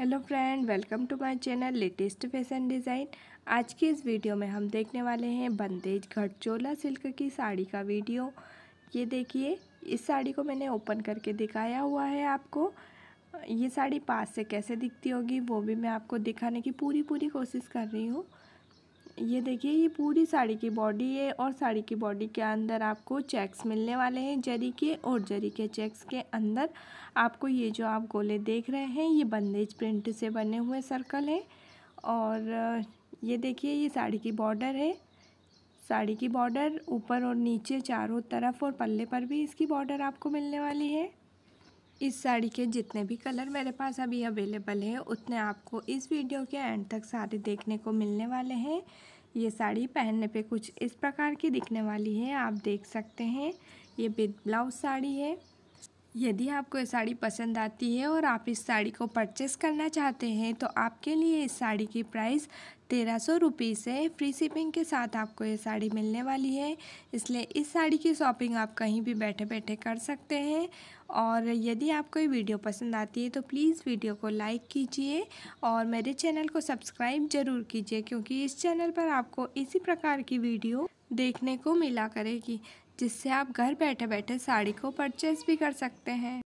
hello friend welcome to my channel latest fashion design आज की इस वीडियो में हम देखने वाले हैं बंदेज घट चोला सिल्क की साड़ी का वीडियो ये देखिए इस साड़ी को मैंने ओपन करके दिखाया हुआ है आपको ये साड़ी पास से कैसे दिखती होगी वो भी मैं आपको दिखाने की पूरी पूरी कोशिश कर रही हूँ ये देखिए ये पूरी साड़ी की बॉडी है और साड़ी की बॉडी के अंदर आपको चेक्स मिलने वाले हैं जरी के और जरी के चेक्स के अंदर आपको ये जो आप गोले देख रहे हैं ये बंदेज प्रिंट से बने हुए सर्कल हैं और ये देखिए ये साड़ी की बॉर्डर है साड़ी की बॉर्डर ऊपर और नीचे चारों तरफ और पल्ले पर भी इसकी बॉर्डर आपको मिलने वाली है इस साड़ी के जितने भी कलर मेरे पास अभी अवेलेबल है उतने आपको इस वीडियो के एंड तक सारे देखने को मिलने वाले हैं ये साड़ी पहनने पे कुछ इस प्रकार की दिखने वाली है आप देख सकते हैं ये विद ब्लाउज साड़ी है यदि आपको ये साड़ी पसंद आती है और आप इस साड़ी को परचेस करना चाहते हैं तो आपके लिए इस साड़ी की प्राइस तेरह सौ रुपीज़ है फ्री शिपिंग के साथ आपको ये साड़ी मिलने वाली है इसलिए इस साड़ी की शॉपिंग आप कहीं भी बैठे बैठे कर सकते हैं और यदि आपको ये वीडियो पसंद आती है तो प्लीज़ वीडियो को लाइक कीजिए और मेरे चैनल को सब्सक्राइब ज़रूर कीजिए क्योंकि इस चैनल पर आपको इसी प्रकार की वीडियो देखने को मिला करेगी जिससे आप घर बैठे बैठे साड़ी को परचेज भी कर सकते हैं